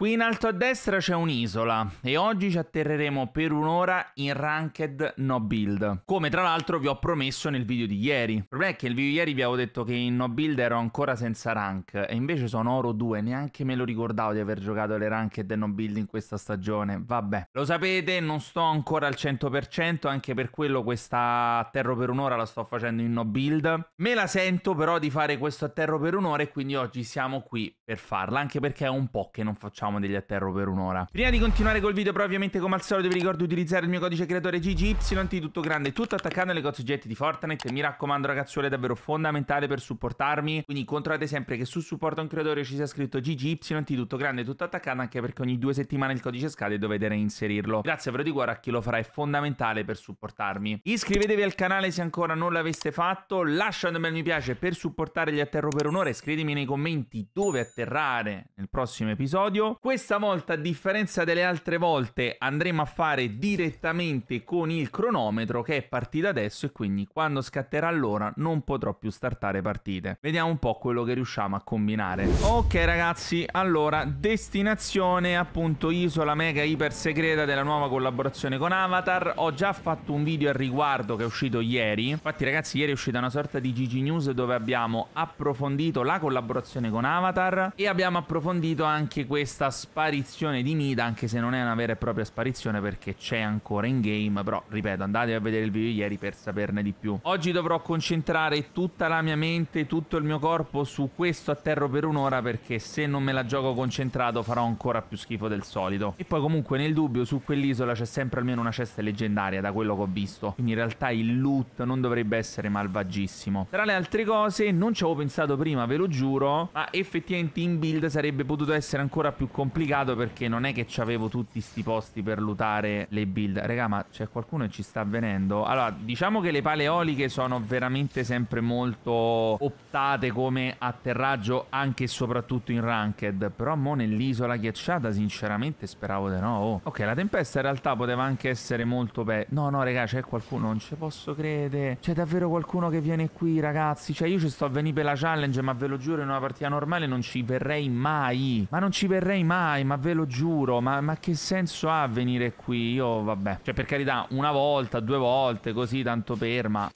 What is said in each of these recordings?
Qui in alto a destra c'è un'isola e oggi ci atterreremo per un'ora in Ranked No Build, come tra l'altro vi ho promesso nel video di ieri. Il problema è che nel video di ieri vi avevo detto che in No Build ero ancora senza rank e invece sono oro 2, neanche me lo ricordavo di aver giocato le Ranked No Build in questa stagione, vabbè. Lo sapete, non sto ancora al 100%, anche per quello questa atterro per un'ora la sto facendo in No Build. Me la sento però di fare questo atterro per un'ora e quindi oggi siamo qui per farla, anche perché è un po' che non facciamo facciamo degli atterro per un'ora. Prima di continuare col video, però ovviamente come al solito vi ricordo di utilizzare il mio codice creatore GGY di tutto grande, tutto attaccando alle cozzetti di Fortnite. Mi raccomando ragazzuoli, è davvero fondamentale per supportarmi, quindi controllate sempre che su supporto a un creatore ci sia scritto GGY di tutto grande, tutto attaccando anche perché ogni due settimane il codice scade e dovete reinserirlo. Grazie però di cuore a chi lo farà, è fondamentale per supportarmi. Iscrivetevi al canale se ancora non l'aveste fatto, lasciate un bel mi piace per supportare gli atterro per un'ora e scrivetemi nei commenti dove atterrare nel prossimo episodio. Questa volta, a differenza delle altre volte, andremo a fare direttamente con il cronometro che è partito adesso e quindi quando scatterà l'ora non potrò più startare partite. Vediamo un po' quello che riusciamo a combinare. Ok ragazzi, allora, destinazione appunto isola mega iper segreta della nuova collaborazione con Avatar. Ho già fatto un video al riguardo che è uscito ieri. Infatti ragazzi, ieri è uscita una sorta di GG News dove abbiamo approfondito la collaborazione con Avatar e abbiamo approfondito anche questa questa sparizione di Nida, anche se non è una vera e propria sparizione perché c'è ancora in game, però ripeto, andatevi a vedere il video ieri per saperne di più. Oggi dovrò concentrare tutta la mia mente, tutto il mio corpo su questo atterro per un'ora perché se non me la gioco concentrato farò ancora più schifo del solito. E poi comunque nel dubbio su quell'isola c'è sempre almeno una cesta leggendaria da quello che ho visto, quindi in realtà il loot non dovrebbe essere malvagissimo. Tra le altre cose non ci avevo pensato prima, ve lo giuro, ma effettivamente in build sarebbe potuto essere ancora più complicato perché non è che avevo tutti sti posti per lutare le build. Raga, ma c'è qualcuno che ci sta avvenendo? Allora, diciamo che le paleoliche sono veramente sempre molto optate come atterraggio anche e soprattutto in ranked. Però mo nell'isola ghiacciata sinceramente speravo di no. Oh. Ok, la tempesta in realtà poteva anche essere molto pe... No, no, raga, c'è qualcuno, non ci posso credere. C'è davvero qualcuno che viene qui, ragazzi. Cioè, io ci sto a venire per la challenge, ma ve lo giuro, in una partita normale non ci verrei mai. Ma non ci verrei tornerei mai, ma ve lo giuro, ma, ma, che senso ha venire qui? Io, vabbè, cioè per carità, una volta, due volte, così, tanto per, ma...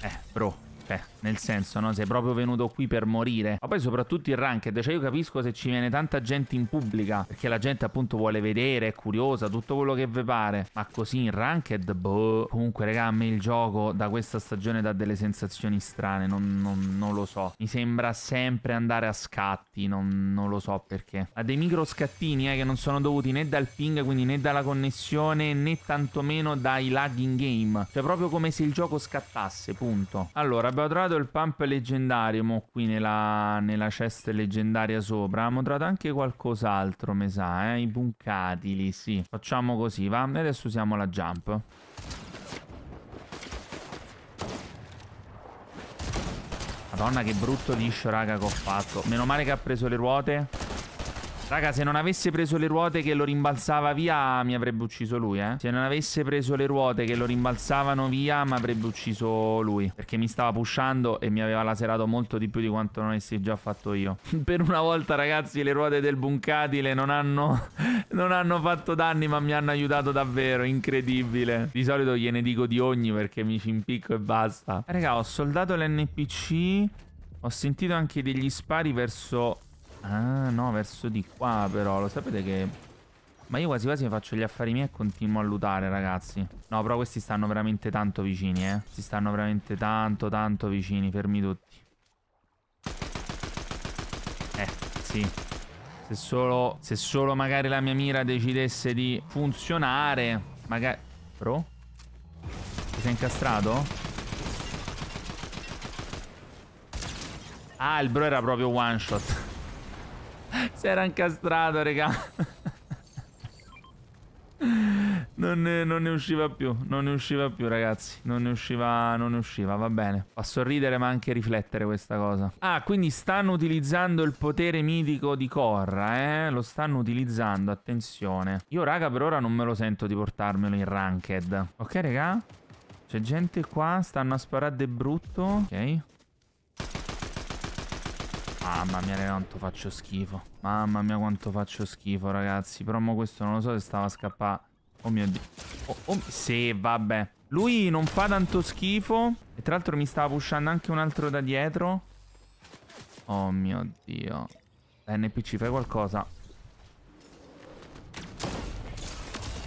Eh, bro, eh, nel senso, no? Sei proprio venuto qui per morire. Ma poi soprattutto il ranked, cioè io capisco se ci viene tanta gente in pubblica, perché la gente appunto vuole vedere, è curiosa, tutto quello che vi pare. Ma così in ranked, boh. Comunque, raga, a me il gioco da questa stagione dà delle sensazioni strane, non, non, non lo so. Mi sembra sempre andare a scatti, non, non, lo so perché. Ha dei micro scattini, eh, che non sono dovuti né dal ping, quindi né dalla connessione, né tantomeno dai lag in game. Cioè proprio come se il gioco scattasse, punto. Allora, abbiamo trovato trovato il pump leggendario, mo qui nella, nella chest leggendaria sopra. Abbiamo trovato anche qualcos'altro, mi sa, eh? I buncatili, sì. Facciamo così, va? E adesso usiamo la jump. Madonna che brutto liscio, raga, che ho fatto. Meno male che ha preso le ruote. Raga, se non avesse preso le ruote che lo rimbalzava via, mi avrebbe ucciso lui, eh. Se non avesse preso le ruote che lo rimbalzavano via, mi avrebbe ucciso lui. Perché mi stava pushando e mi aveva laserato molto di più di quanto non avessi già fatto io. per una volta, ragazzi, le ruote del Buncatile non hanno, non hanno fatto danni, ma mi hanno aiutato davvero. Incredibile. Di solito gliene dico di ogni perché mi ci impicco e basta. Raga, ho soldato l'NPC. Ho sentito anche degli spari verso Ah, no, verso di qua però. Lo sapete che... Ma io quasi quasi faccio gli affari miei e continuo a lutare, ragazzi. No, però questi stanno veramente tanto vicini, eh. Si stanno veramente tanto, tanto vicini. Fermi tutti. Eh, sì. Se solo, se solo magari la mia mira decidesse di funzionare, magari... Bro? Ti sei incastrato? Ah, il bro era proprio one shot. si era incastrato, raga. Non ne, non ne, usciva più, non ne usciva più ragazzi, non ne usciva, non ne usciva, va bene. Fa sorridere ma anche riflettere questa cosa. Ah, quindi stanno utilizzando il potere mitico di Korra, eh? Lo stanno utilizzando, attenzione. Io raga per ora non me lo sento di portarmelo in ranked. Ok raga? C'è gente qua, stanno a sparare de brutto. Ok. Mamma mia quanto faccio schifo Mamma mia quanto faccio schifo ragazzi Però mo questo non lo so se stava a scappare Oh mio dio oh, oh, Sì vabbè Lui non fa tanto schifo E tra l'altro mi stava pushando anche un altro da dietro Oh mio dio eh, NPC fai qualcosa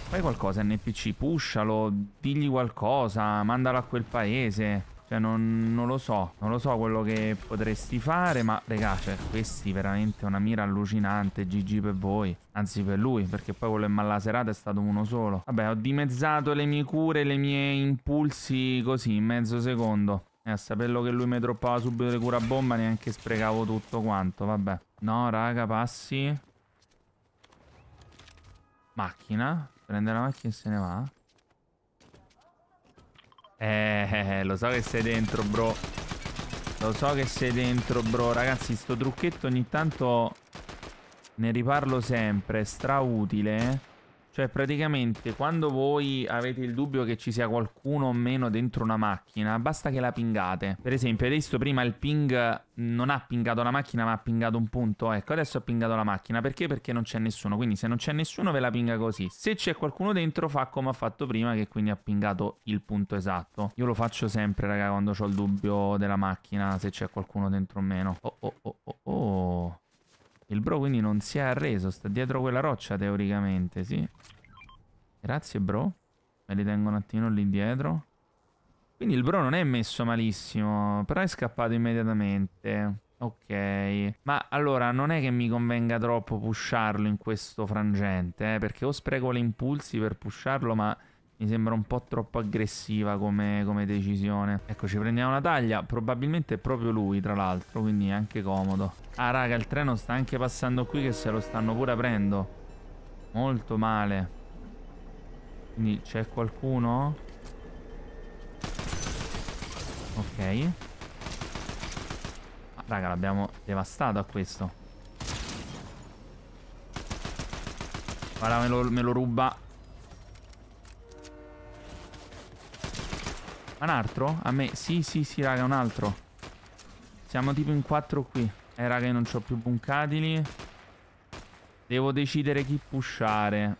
Fai qualcosa NPC Pushalo Digli qualcosa Mandalo a quel paese cioè non, non, lo so, non lo so quello che potresti fare, ma regà, cioè questi veramente una mira allucinante, GG per voi, anzi per lui, perché poi quello in malaserata è stato uno solo. Vabbè, ho dimezzato le mie cure, le mie impulsi così in mezzo secondo. E eh, a saperlo che lui mi droppava subito le cura bomba neanche sprecavo tutto quanto, vabbè. No, raga, passi. Macchina. Prende la macchina e se ne va. Eh, lo so che sei dentro, bro. Lo so che sei dentro, bro. Ragazzi, sto trucchetto ogni tanto ne riparlo sempre. Strautile, eh. Cioè, praticamente, quando voi avete il dubbio che ci sia qualcuno o meno dentro una macchina, basta che la pingate. Per esempio, hai visto prima il ping non ha pingato la macchina, ma ha pingato un punto. Ecco, adesso ha pingato la macchina. Perché? Perché non c'è nessuno. Quindi, se non c'è nessuno, ve la pinga così. Se c'è qualcuno dentro, fa come ha fatto prima, che quindi ha pingato il punto esatto. Io lo faccio sempre, raga, quando ho il dubbio della macchina, se c'è qualcuno dentro o meno. Oh, oh, oh, oh, oh. Il bro quindi non si è arreso, sta dietro quella roccia teoricamente, sì. Grazie bro. Me li tengo un attimo lì dietro. Quindi il bro non è messo malissimo, però è scappato immediatamente. Ok, ma allora non è che mi convenga troppo pusharlo in questo frangente, eh, perché o spreco le impulsi per pusharlo, ma mi sembra un po' troppo aggressiva come, come, decisione. Ecco, ci prendiamo una taglia. Probabilmente è proprio lui, tra l'altro, quindi è anche comodo. Ah, raga, il treno sta anche passando qui che se lo stanno pure aprendo. Molto male. Quindi c'è qualcuno? Ok. Ah, raga, l'abbiamo devastato a questo. Guarda, me lo, me lo ruba un altro? A me... Sì, sì, sì, raga, un altro. Siamo tipo in quattro qui. Eh, raga, io non ho più buncatili. Devo decidere chi pushare.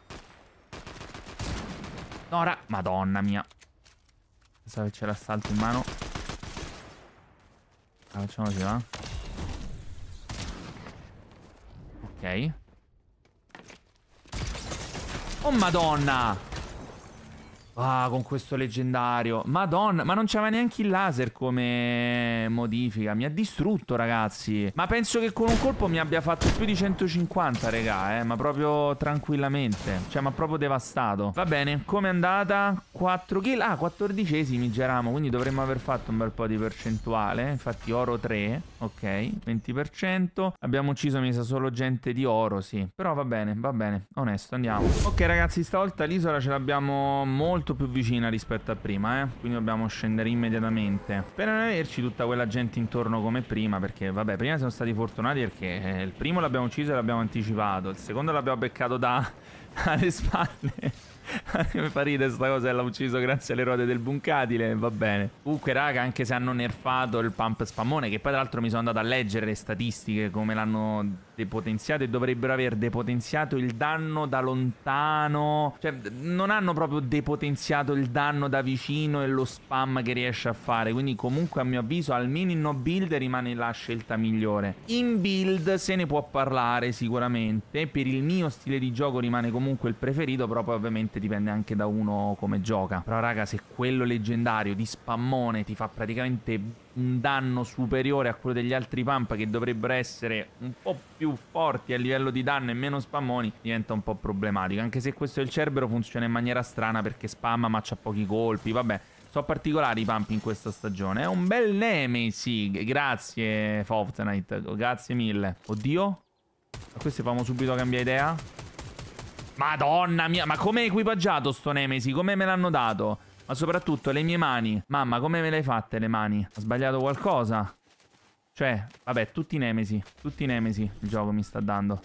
No, raga... Madonna mia. Pensavo che c'era l'assalto in mano. Ah, facciamo così, va? Ok. Oh, madonna! Ah, con questo leggendario. Madonna, ma non c'aveva neanche il laser come modifica. Mi ha distrutto, ragazzi. Ma penso che con un colpo mi abbia fatto più di 150, regà, eh. Ma proprio tranquillamente. Cioè, ma proprio devastato. Va bene, come è andata? 4 kill. Ah, 14esimi Geramo, quindi dovremmo aver fatto un bel po' di percentuale. Infatti, oro 3. Ok, 20%. Abbiamo ucciso, mi sa, solo gente di oro, sì. Però va bene, va bene. Onesto, andiamo. Ok, ragazzi, stavolta l'isola ce l'abbiamo molto molto più vicina rispetto a prima, eh? quindi dobbiamo scendere immediatamente. Per non averci tutta quella gente intorno come prima, perché vabbè, prima siamo stati fortunati perché eh, il primo l'abbiamo ucciso e l'abbiamo anticipato, il secondo l'abbiamo beccato da... alle spalle. Mi fa ridere sta cosa, l'ha ucciso grazie alle ruote del buncatile, va bene. Comunque raga, anche se hanno nerfato il pump spammone, che poi tra l'altro mi sono andato a leggere le statistiche come l'hanno depotenziato e dovrebbero aver depotenziato il danno da lontano. Cioè, non hanno proprio depotenziato il danno da vicino e lo spam che riesce a fare. Quindi, comunque, a mio avviso, almeno in no build rimane la scelta migliore. In build se ne può parlare sicuramente. Per il mio stile di gioco rimane comunque il preferito. Però poi ovviamente dipende anche da uno come gioca. Però, raga, se quello leggendario di spammone ti fa praticamente un danno superiore a quello degli altri pump che dovrebbero essere un po' più forti a livello di danno e meno spammoni diventa un po' problematico anche se questo è il Cerbero funziona in maniera strana perché spamma ma c'ha pochi colpi vabbè sono particolari i pump in questa stagione. È un bel Nemesis, Sì. Grazie, Fortnite. Grazie mille. Oddio. A questo facciamo subito cambiare idea. Madonna mia, ma come è equipaggiato sto Nemesis? Come me l'hanno dato? Ma soprattutto le mie mani. Mamma, come me le hai fatte le mani? Ha sbagliato qualcosa? Cioè, vabbè, tutti i nemesi. Tutti i nemesi il gioco mi sta dando.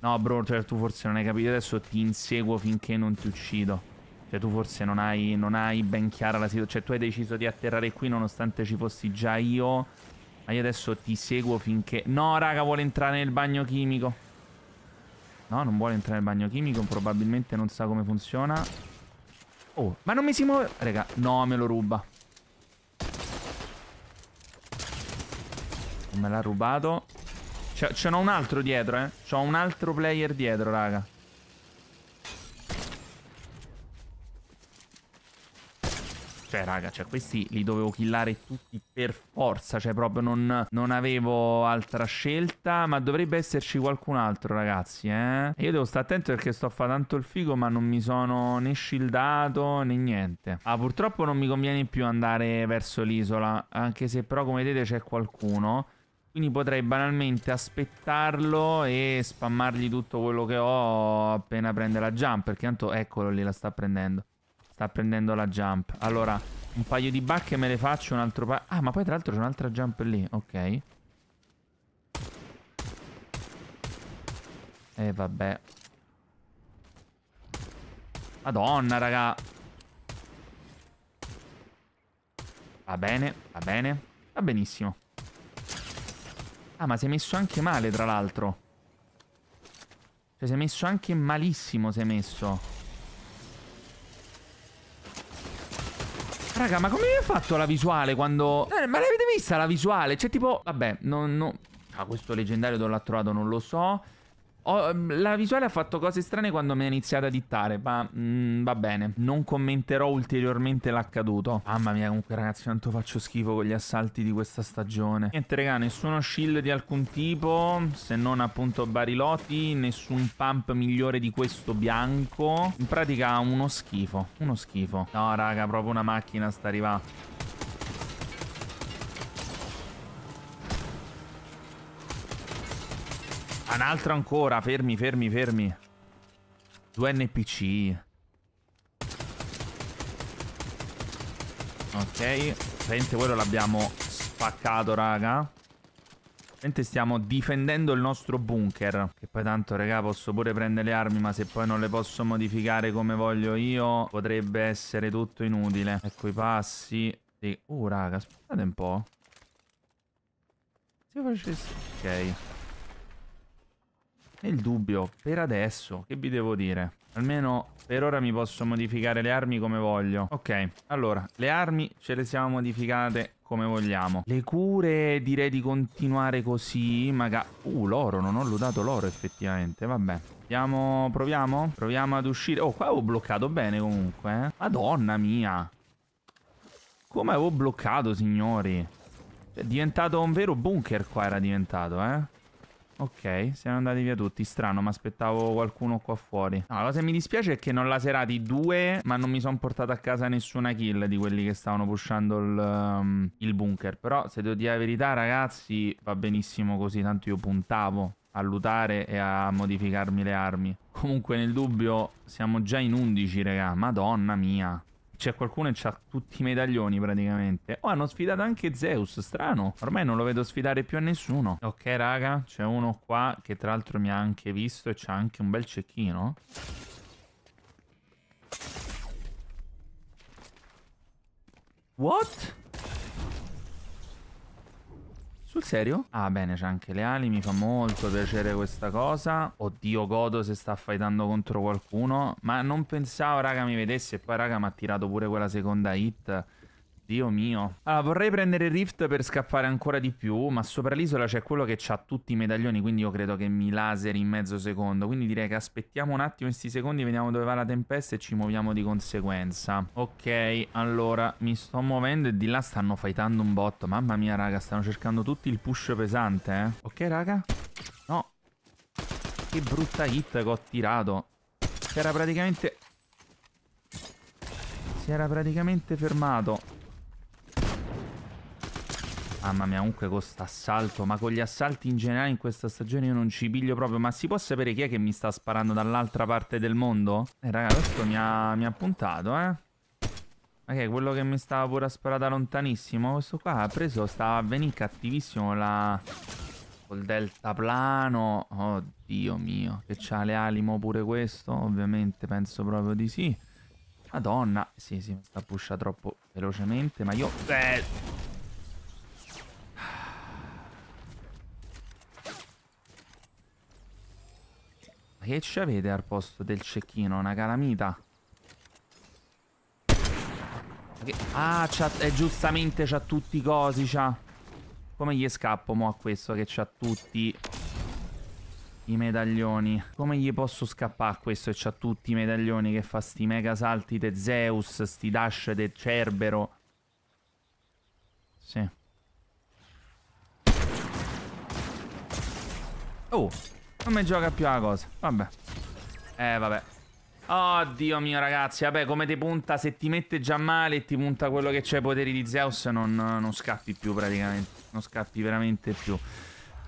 No, bro, cioè, tu forse non hai capito. Adesso ti inseguo finché non ti uccido. Cioè, tu forse non hai, non hai ben chiara la situazione. Cioè, tu hai deciso di atterrare qui nonostante ci fossi già io. Ma io adesso ti seguo finché... No, raga, vuole entrare nel bagno chimico. No, non vuole entrare nel bagno chimico, probabilmente non sa come funziona. Oh, ma non mi si muove... Raga, no, me lo ruba. Me l'ha rubato. Ce n'ho un altro dietro, eh. C'ho un altro player dietro, raga. Cioè, raga, cioè, questi li dovevo killare tutti per forza. Cioè, proprio non, non avevo altra scelta. Ma dovrebbe esserci qualcun altro, ragazzi, eh. E io devo stare attento perché sto a fare tanto il figo, ma non mi sono né shieldato né niente. Ah, purtroppo non mi conviene più andare verso l'isola. Anche se però, come vedete, c'è qualcuno. Quindi potrei banalmente aspettarlo e spammargli tutto quello che ho appena prende la jump. Perché tanto eccolo lì, la sta prendendo. Sta prendendo la jump. Allora, un paio di bacche me le faccio, un altro paio... Ah, ma poi tra l'altro c'è un'altra jump lì. Ok. E eh, vabbè. Madonna, raga. Va bene, va bene. Va benissimo. Ah, ma si è messo anche male, tra l'altro. Cioè, si è messo anche malissimo, si è messo. Raga, ma come vi ha fatto la visuale quando... Eh, ma l'avete vista la visuale? Cioè, tipo... Vabbè, non... No... Ah, questo leggendario dove l'ha trovato non lo so. Ho, ehm, la visuale ha fatto cose strane quando mi ha iniziato a dittare, ma mm, va bene. Non commenterò ulteriormente l'accaduto. Mamma mia, comunque ragazzi, quanto faccio schifo con gli assalti di questa stagione. Niente raga, nessuno shield di alcun tipo, se non appunto Barilotti, nessun pump migliore di questo bianco. In pratica uno schifo, uno schifo. No raga, proprio una macchina sta arrivando. Un altro ancora, fermi, fermi, fermi. Due NPC. Ok, ovviamente quello l'abbiamo spaccato, raga. Ovviamente stiamo difendendo il nostro bunker. Che poi tanto, raga, posso pure prendere le armi, ma se poi non le posso modificare come voglio io, potrebbe essere tutto inutile. Ecco i passi. Oh, raga, aspettate un po'. Se facessi... Ok. Nel dubbio, per adesso, che vi devo dire? Almeno per ora mi posso modificare le armi come voglio. Ok, allora, le armi ce le siamo modificate come vogliamo. Le cure direi di continuare così, magari... Uh, l'oro, non ho lodato l'oro effettivamente, vabbè. Andiamo, proviamo? Proviamo ad uscire. Oh, qua avevo bloccato bene comunque, eh. Madonna mia. Come avevo bloccato, signori. Cioè, è diventato un vero bunker qua era diventato, eh. Ok, siamo andati via tutti. Strano, mi aspettavo qualcuno qua fuori. No, la cosa che mi dispiace è che non laserati due, ma non mi sono portato a casa nessuna kill di quelli che stavano pushando il, um, il bunker. Però, se devo dire la verità, ragazzi, va benissimo così. Tanto io puntavo a lutare e a modificarmi le armi. Comunque, nel dubbio, siamo già in 11, raga. Madonna mia c'è qualcuno che ha tutti i medaglioni praticamente. Oh, hanno sfidato anche Zeus, strano. Ormai non lo vedo sfidare più a nessuno. Ok, raga, c'è uno qua che tra l'altro mi ha anche visto e c'ha anche un bel cecchino. What? Sul serio? Ah, bene, c'è anche le ali, mi fa molto piacere questa cosa. Oddio, Godo se sta fightando contro qualcuno. Ma non pensavo, raga, mi vedesse e poi, raga, mi ha tirato pure quella seconda hit. Dio mio. Allora, vorrei prendere il Rift per scappare ancora di più, ma sopra l'isola c'è quello che ha tutti i medaglioni, quindi io credo che mi laseri in mezzo secondo. Quindi direi che aspettiamo un attimo questi secondi, vediamo dove va la tempesta e ci muoviamo di conseguenza. Ok, allora, mi sto muovendo e di là stanno fightando un botto. Mamma mia, raga, stanno cercando tutti il push pesante, eh. Ok, raga? No. Che brutta hit che ho tirato. Si era praticamente... Si era praticamente fermato. Mamma mia, comunque con assalto, ma con gli assalti in generale in questa stagione io non ci piglio proprio. Ma si può sapere chi è che mi sta sparando dall'altra parte del mondo? Eh, raga, questo mi ha, mi ha puntato, eh. Ma okay, che quello che mi stava pure a sparare da lontanissimo? Questo qua ha preso, stava a venire cattivissimo la... Col deltaplano. Oddio mio, che c'ha le ali mo pure questo? Ovviamente penso proprio di sì. Madonna, sì sì, mi sta pusha troppo velocemente, ma io... Eh... Che ci avete al posto del cecchino? Una calamita? Che... Ah, è eh, giustamente c'ha tutti i cosi, c'ha... Come gli scappo mo a questo che c'ha tutti i medaglioni? Come gli posso scappare a questo che c'ha tutti i medaglioni che fa sti mega salti de Zeus, sti dash de Cerbero? Sì. Oh! Non mi gioca più la cosa. Vabbè. Eh, vabbè. Oddio mio ragazzi, vabbè come ti punta se ti mette già male e ti punta quello che c'è i poteri di Zeus non, non, scappi più praticamente, non scappi veramente più.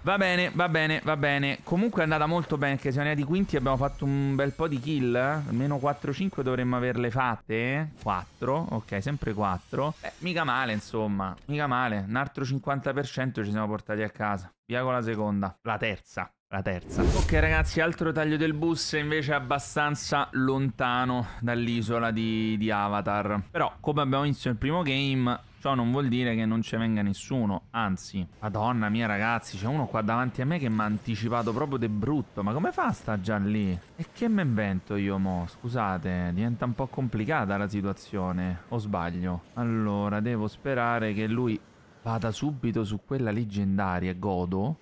Va bene, va bene, va bene, comunque è andata molto bene che siamo arrivati quinti abbiamo fatto un bel po' di kill, eh. almeno 4-5 dovremmo averle fatte, 4, ok sempre 4, Beh, mica male insomma, mica male, un altro 50% ci siamo portati a casa, via con la seconda, la terza. La terza. Ok ragazzi, altro taglio del bus invece abbastanza lontano dall'isola di, di, Avatar. Però, come abbiamo visto nel primo game, ciò non vuol dire che non ci venga nessuno. Anzi, madonna mia ragazzi, c'è uno qua davanti a me che mi ha anticipato proprio de brutto. Ma come fa a sta già lì? E che me invento io mo? Scusate, diventa un po' complicata la situazione. O sbaglio? Allora, devo sperare che lui vada subito su quella leggendaria, godo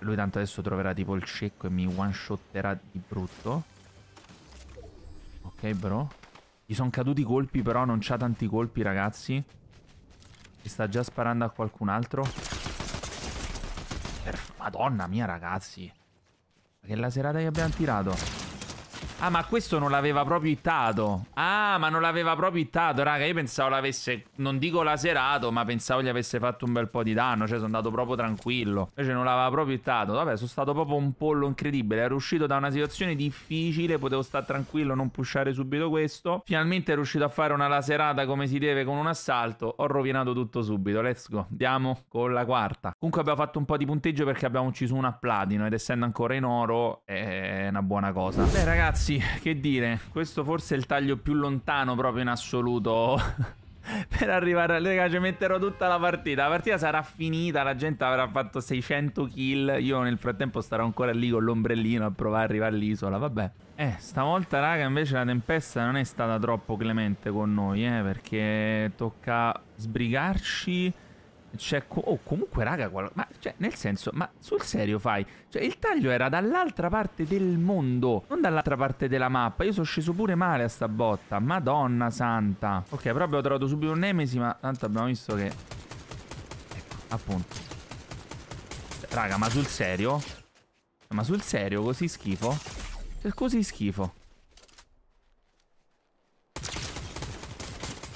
lui tanto adesso troverà tipo il cecco e mi one shotterà di brutto. Ok, bro. Gli sono caduti i colpi, però non c'ha tanti colpi, ragazzi. E sta già sparando a qualcun altro. Madonna mia, ragazzi. Ma che la serata che abbiamo tirato. Ah, ma questo non l'aveva proprio ittato. Ah, ma non l'aveva proprio ittato, raga. Io pensavo l'avesse, non dico laserato, ma pensavo gli avesse fatto un bel po' di danno. Cioè, sono andato proprio tranquillo. Invece non l'aveva proprio ittato. Vabbè, sono stato proprio un pollo incredibile. Ero uscito da una situazione difficile, potevo stare tranquillo, non pushare subito questo. Finalmente ero riuscito a fare una laserata come si deve con un assalto. Ho rovinato tutto subito. Let's go. Andiamo con la quarta. Comunque abbiamo fatto un po' di punteggio perché abbiamo ucciso una platino. Ed essendo ancora in oro, è una buona cosa. Beh, ragazzi ragazzi, che dire, questo forse è il taglio più lontano proprio in assoluto per arrivare alle ci metterò tutta la partita. La partita sarà finita, la gente avrà fatto 600 kill. Io nel frattempo starò ancora lì con l'ombrellino a provare a arrivare all'isola, vabbè. Eh, stavolta raga invece la tempesta non è stata troppo clemente con noi, eh, perché tocca sbrigarci cioè, oh, comunque, raga, ma cioè, nel senso, ma sul serio fai? Cioè, il taglio era dall'altra parte del mondo, non dall'altra parte della mappa. Io sono sceso pure male a sta botta. Madonna santa. Ok, però abbiamo trovato subito un Nemesi, ma tanto abbiamo visto che. Ecco, appunto. Raga, ma sul serio? Ma sul serio, così schifo? Cioè, così schifo.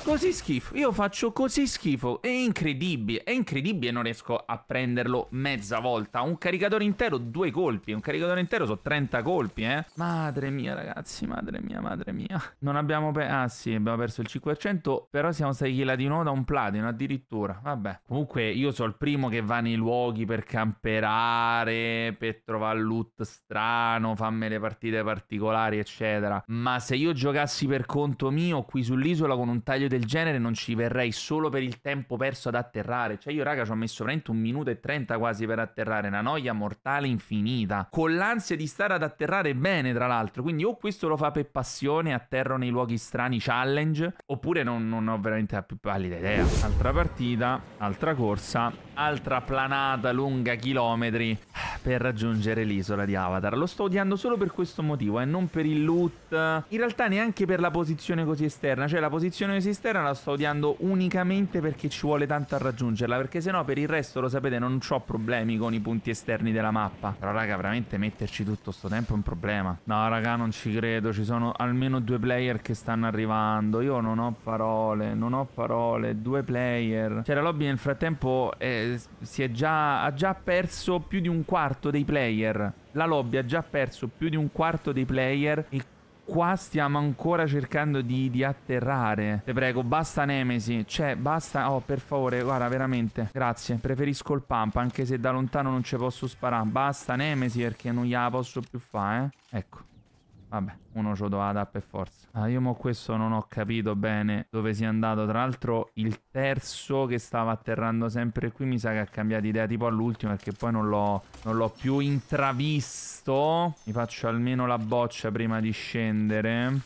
Così schifo, io faccio così schifo, è incredibile, è incredibile non riesco a prenderlo mezza volta Un caricatore intero, due colpi, un caricatore intero sono 30 colpi, eh Madre mia ragazzi, madre mia, madre mia Non abbiamo perso, ah sì, abbiamo perso il 500, Però siamo 6 chillati di nuovo da un platino addirittura, vabbè Comunque io sono il primo che va nei luoghi per camperare, per trovare loot strano, farmi le partite particolari eccetera Ma se io giocassi per conto mio qui sull'isola con un taglio di del genere non ci verrei solo per il tempo perso ad atterrare. Cioè, io, raga, ci ho messo veramente un minuto e trenta quasi per atterrare. Una noia mortale infinita. Con l'ansia di stare ad atterrare bene, tra l'altro. Quindi, o questo lo fa per passione, atterro nei luoghi strani challenge, oppure non, non ho veramente la più pallida idea. Altra partita, altra corsa altra planata lunga chilometri per raggiungere l'isola di Avatar. Lo sto odiando solo per questo motivo e eh, non per il loot. In realtà neanche per la posizione così esterna. Cioè la posizione così esterna la sto odiando unicamente perché ci vuole tanto a raggiungerla. Perché se no per il resto lo sapete non ho problemi con i punti esterni della mappa. Però raga veramente metterci tutto sto tempo è un problema. No raga non ci credo. Ci sono almeno due player che stanno arrivando. Io non ho parole. Non ho parole. Due player. Cioè la lobby nel frattempo è cioè già, ha già perso più di un quarto dei player. La lobby ha già perso più di un quarto dei player e qua stiamo ancora cercando di, di atterrare. Te prego, basta Nemesi. Cioè, basta... Oh, per favore, guarda, veramente. Grazie, preferisco il pump, anche se da lontano non ci posso sparare. Basta Nemesi perché non gliela posso più fare, eh. Ecco. Vabbè, uno ce lo doveva dare per forza. Ah, io mo questo non ho capito bene dove sia andato. Tra l'altro il terzo che stava atterrando sempre qui mi sa che ha cambiato idea tipo all'ultimo perché poi non l'ho più intravisto. Mi faccio almeno la boccia prima di scendere.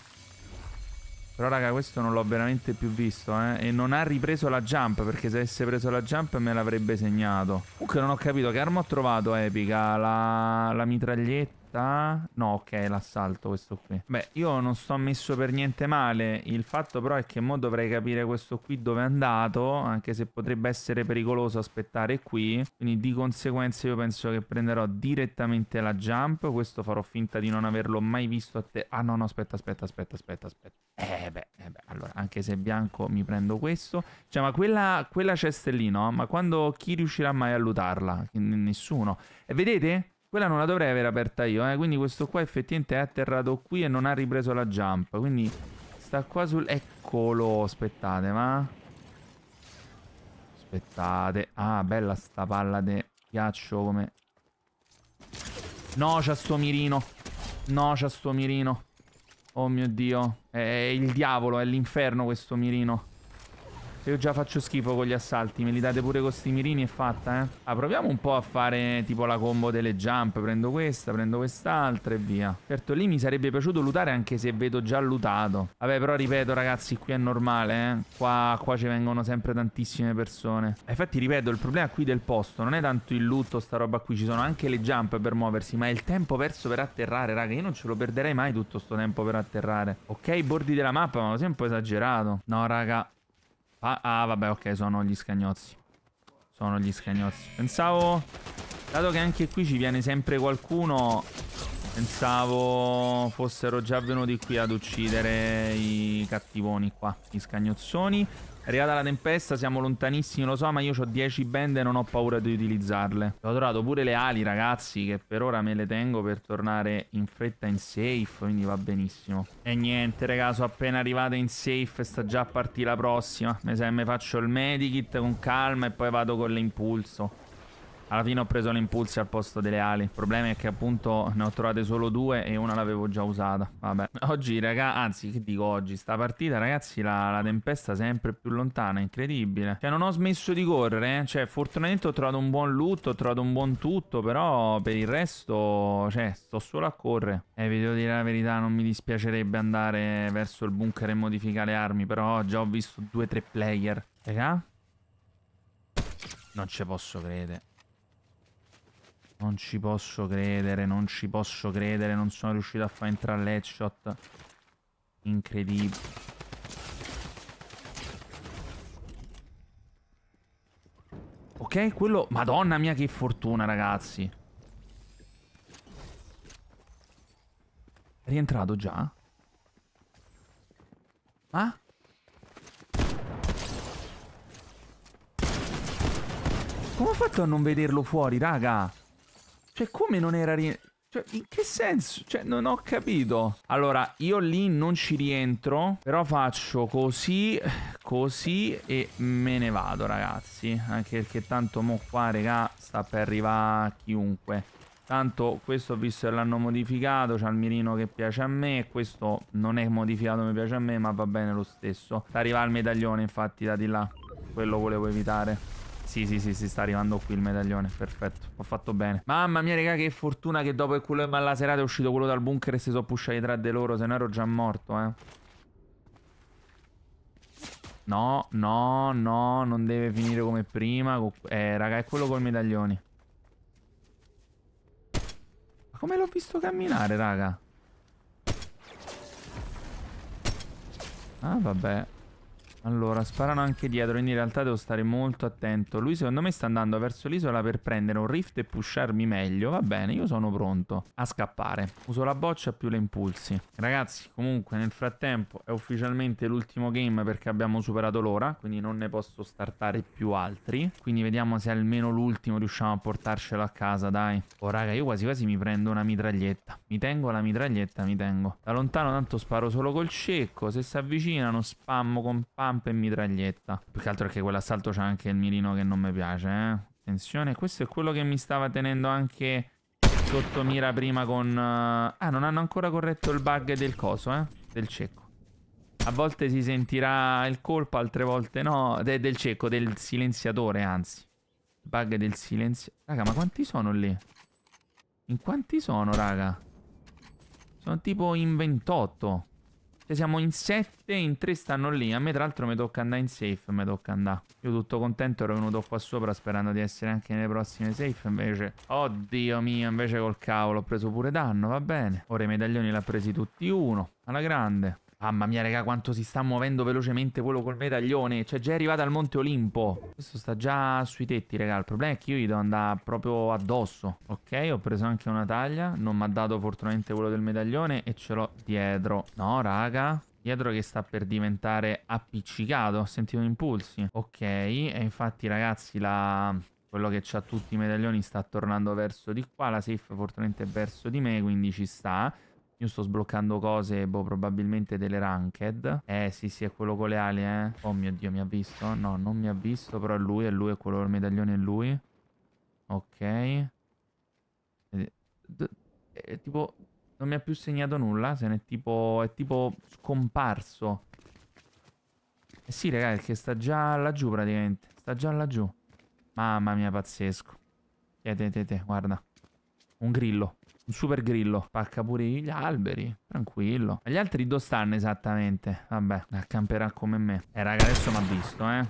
Però raga questo non l'ho veramente più visto eh E non ha ripreso la jump Perché se avesse preso la jump me l'avrebbe segnato Comunque non ho capito che arma ho trovato epica La, la mitraglietta No, ok, l'assalto questo qui. Beh, io non sto messo per niente male. Il fatto però è che mo dovrei capire questo qui dove è andato, anche se potrebbe essere pericoloso aspettare qui. Quindi di conseguenza io penso che prenderò direttamente la jump. Questo farò finta di non averlo mai visto a te. Ah no, no, aspetta, aspetta, aspetta, aspetta, aspetta. Eh beh, eh beh, allora, anche se è bianco mi prendo questo. Cioè, ma quella, quella cesta lì, no? Ma quando chi riuscirà mai a lutarla? Nessuno. E vedete? Quella non la dovrei aver aperta io, eh. Quindi questo qua effettivamente è atterrato qui e non ha ripreso la jump. Quindi sta qua sul... Eccolo, aspettate, ma... Aspettate. Ah, bella sta palla di ghiaccio come... No, c'ha sto mirino. No, c'ha sto mirino. Oh mio Dio. È il diavolo, è l'inferno questo mirino. Io già faccio schifo con gli assalti, me li date pure con sti mirini è fatta, eh. Ah, proviamo un po' a fare tipo la combo delle jump. Prendo questa, prendo quest'altra e via. Certo, lì mi sarebbe piaciuto lutare anche se vedo già lutato. Vabbè, però ripeto, ragazzi, qui è normale, eh. Qua, qua ci vengono sempre tantissime persone. E eh, infatti, ripeto, il problema qui del posto non è tanto il lutto, sta roba qui. Ci sono anche le jump per muoversi, ma è il tempo perso per atterrare, raga. Io non ce lo perderei mai tutto sto tempo per atterrare. Ok, i bordi della mappa, ma così è un po' esagerato. No, raga, Ah, ah, vabbè, ok, sono gli scagnozzi. Sono gli scagnozzi. Pensavo... Dato che anche qui ci viene sempre qualcuno... Pensavo fossero già venuti qui ad uccidere i cattivoni qua, i scagnozzoni. È arrivata la tempesta, siamo lontanissimi, lo so, ma io ho 10 band e non ho paura di utilizzarle. Ho trovato pure le ali, ragazzi, che per ora me le tengo per tornare in fretta in safe, quindi va benissimo. E niente, raga, sono appena arrivata in safe, sta già a partire la prossima. Mi sembra faccio il medikit con calma e poi vado con l'impulso. Alla fine ho preso le impulsi al posto delle ali. Il problema è che appunto ne ho trovate solo due e una l'avevo già usata. Vabbè. Oggi, raga, anzi, che dico oggi? Sta partita, ragazzi, la, la tempesta è sempre più lontana, incredibile. Cioè, non ho smesso di correre, eh? Cioè, fortunatamente ho trovato un buon loot, ho trovato un buon tutto, però per il resto, cioè, sto solo a correre. Eh, vi devo dire la verità, non mi dispiacerebbe andare verso il bunker e modificare armi, però già ho visto due tre player. Raga? Non ci posso credere. Non ci posso credere, non ci posso credere, non sono riuscito a far entrare l'headshot. Incredibile. Ok, quello... Madonna mia che fortuna, ragazzi. È rientrato già? Ah? Come ho fatto a non vederlo fuori, raga? Cioè, come non era rientrato? Cioè, in che senso? Cioè, non ho capito. Allora, io lì non ci rientro, però faccio così, così e me ne vado, ragazzi. Anche perché tanto mo qua, regà, sta per arrivare chiunque. Tanto questo ho visto che l'hanno modificato, c'ha il mirino che piace a me, questo non è modificato mi piace a me, ma va bene lo stesso. Sta arrivando il medaglione infatti da di là, quello volevo evitare. Sì, sì, sì, si sta arrivando qui il medaglione, perfetto, ho fatto bene. Mamma mia, raga, che fortuna che dopo il culo in malla serata è uscito quello dal bunker e si sono pushati tra di loro, se no ero già morto, eh. No, no, no, non deve finire come prima. Eh, raga, è quello col medaglione. Ma come l'ho visto camminare, raga? Ah, vabbè. Allora, sparano anche dietro, quindi in realtà devo stare molto attento. Lui secondo me sta andando verso l'isola per prendere un rift e pusharmi meglio. Va bene, io sono pronto a scappare. Uso la boccia più le impulsi. Ragazzi, comunque nel frattempo è ufficialmente l'ultimo game perché abbiamo superato l'ora, quindi non ne posso startare più altri. Quindi vediamo se almeno l'ultimo riusciamo a portarcelo a casa, dai. Oh raga, io quasi quasi mi prendo una mitraglietta. Mi tengo la mitraglietta, mi tengo. Da lontano tanto sparo solo col cecco, se si avvicinano spammo con palla pump e mitraglietta. Più che altro perché quell'assalto c'ha anche il mirino che non mi piace, eh. Attenzione, questo è quello che mi stava tenendo anche sotto mira prima con... Eh, ah, non hanno ancora corretto il bug del coso, eh. Del cecco. A volte si sentirà il colpo, altre volte no. De del cecco, del silenziatore, anzi. Bug del silenziatore. Raga, ma quanti sono lì? In quanti sono, raga? Sono tipo in 28. Cioè siamo in 7, in 3 stanno lì. A me tra l'altro mi tocca andare in safe, mi tocca andare. Io tutto contento ero venuto qua sopra sperando di essere anche nelle prossime safe, invece... Oddio mio, invece col cavolo ho preso pure danno, va bene. Ora i medaglioni li ha presi tutti uno. Alla grande. Mamma mia, raga, quanto si sta muovendo velocemente quello col medaglione. Cioè, già è arrivato al Monte Olimpo. Questo sta già sui tetti, raga. Il problema è che io gli devo andare proprio addosso. Ok, ho preso anche una taglia. Non mi ha dato fortunatamente quello del medaglione e ce l'ho dietro. No, raga. Dietro che sta per diventare appiccicato. Ho sentito impulsi. Ok, e infatti, ragazzi, la... Quello che ha tutti i medaglioni sta tornando verso di qua. La safe fortunatamente è verso di me, quindi ci sta. Io sto sbloccando cose, boh, probabilmente delle ranked. Eh, sì, sì, è quello con le ali, eh. Oh mio Dio, mi ha visto? No, non mi ha visto, però è lui, è lui, è quello del medaglione, è lui. Ok. E, eh, è tipo, non mi ha più segnato nulla, se ne è tipo, è tipo scomparso. Eh sì, raga, che sta già laggiù praticamente. Sta già laggiù. Mamma mia, pazzesco. Tiè, eh, tiè, guarda. Un grillo. Un super grillo. Pacca pure gli alberi. Tranquillo. Ma gli altri dove stanno esattamente? Vabbè, accamperà come me. Eh, raga, adesso mi ha visto, eh.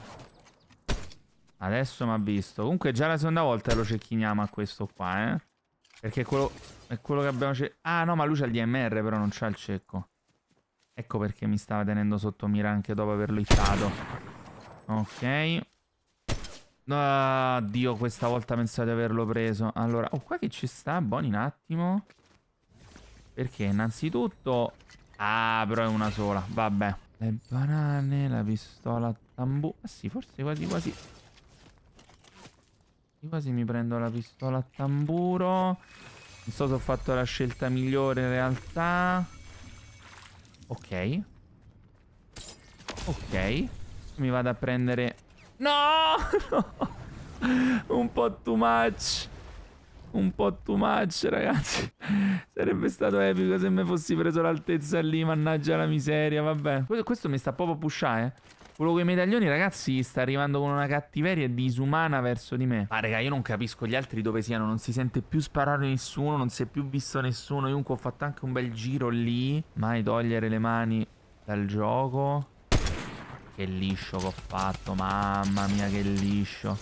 Adesso mi ha visto. Comunque già la seconda volta lo cecchiniamo a questo qua, eh. Perché quello... È quello che abbiamo... Ah, no, ma lui c'ha il DMR, però non c'ha il cecco. Ecco perché mi stava tenendo sotto mira anche dopo averlo hittato. Ok. No, oh, questa volta pensavo di averlo preso. Allora, oh, qua che ci sta? Buoni un attimo. Perché innanzitutto... Ah, però è una sola. Vabbè. Le banane, la pistola a tamburo. Ah sì, forse quasi quasi... Quasi mi prendo la pistola a tamburo. Non so se ho fatto la scelta migliore in realtà. Ok. Ok. Mi vado a prendere No! Un po' too much. Un po' too much, ragazzi. Sarebbe stato epico se mi fossi preso l'altezza lì, mannaggia la miseria, vabbè. Questo, mi sta proprio a pushare, eh. Quello con i medaglioni, ragazzi, sta arrivando con una cattiveria disumana verso di me. Ma, ah, raga, io non capisco gli altri dove siano. Non si sente più sparare nessuno, non si è più visto nessuno. Io ho fatto anche un bel giro lì. Mai togliere le mani dal gioco che liscio che ho fatto. Mamma mia, che liscio.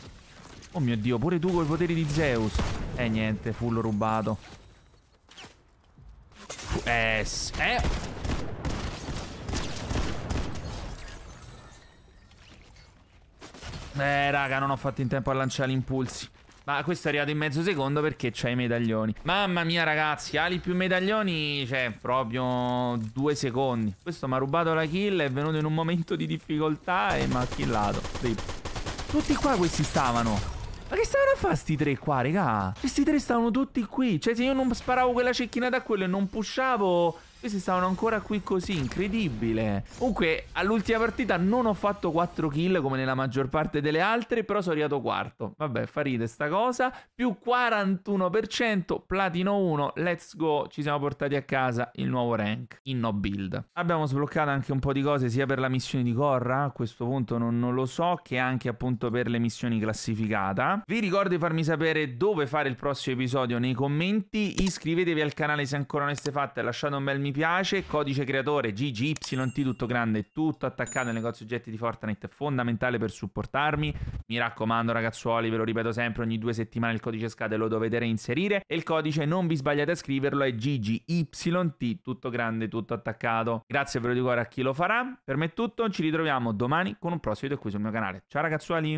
Oh mio Dio, pure tu con i poteri di Zeus. E eh, niente, full rubato. Eh, eh. Eh, raga, non ho fatto in tempo a lanciare gli impulsi. Ma questo è arrivato in mezzo secondo perché c'ha i medaglioni. Mamma mia, ragazzi, ali più medaglioni, cioè, proprio due secondi. Questo mi ha rubato la kill, è venuto in un momento di difficoltà e mi ha killato. Tutti qua questi stavano. Ma che stavano a fare sti tre qua, regà? Questi tre stavano tutti qui. Cioè, se io non sparavo quella cecchinata a quello e non pushavo... Questi stavano ancora qui così, incredibile. Comunque, all'ultima partita non ho fatto 4 kill come nella maggior parte delle altre, però sono arrivato quarto. Vabbè, fa ride sta cosa. Più 41%, platino 1, let's go, ci siamo portati a casa il nuovo rank in no build. Abbiamo sbloccato anche un po' di cose sia per la missione di Corra, a questo punto non, non lo so, che anche appunto per le missioni classificata. Vi ricordo di farmi sapere dove fare il prossimo episodio nei commenti, iscrivetevi al canale se ancora non siete fatte, lasciate un bel mi piace, codice creatore GGYT tutto grande, tutto attaccato al negozio oggetti di Fortnite, fondamentale per supportarmi. Mi raccomando ragazzuoli, ve lo ripeto sempre, ogni due settimane il codice scade lo dovete reinserire e il codice non vi sbagliate a scriverlo è GGYT tutto grande, tutto attaccato. Grazie per lo di cuore a chi lo farà, per me è tutto, ci ritroviamo domani con un prossimo video qui sul mio canale. Ciao ragazzuoli!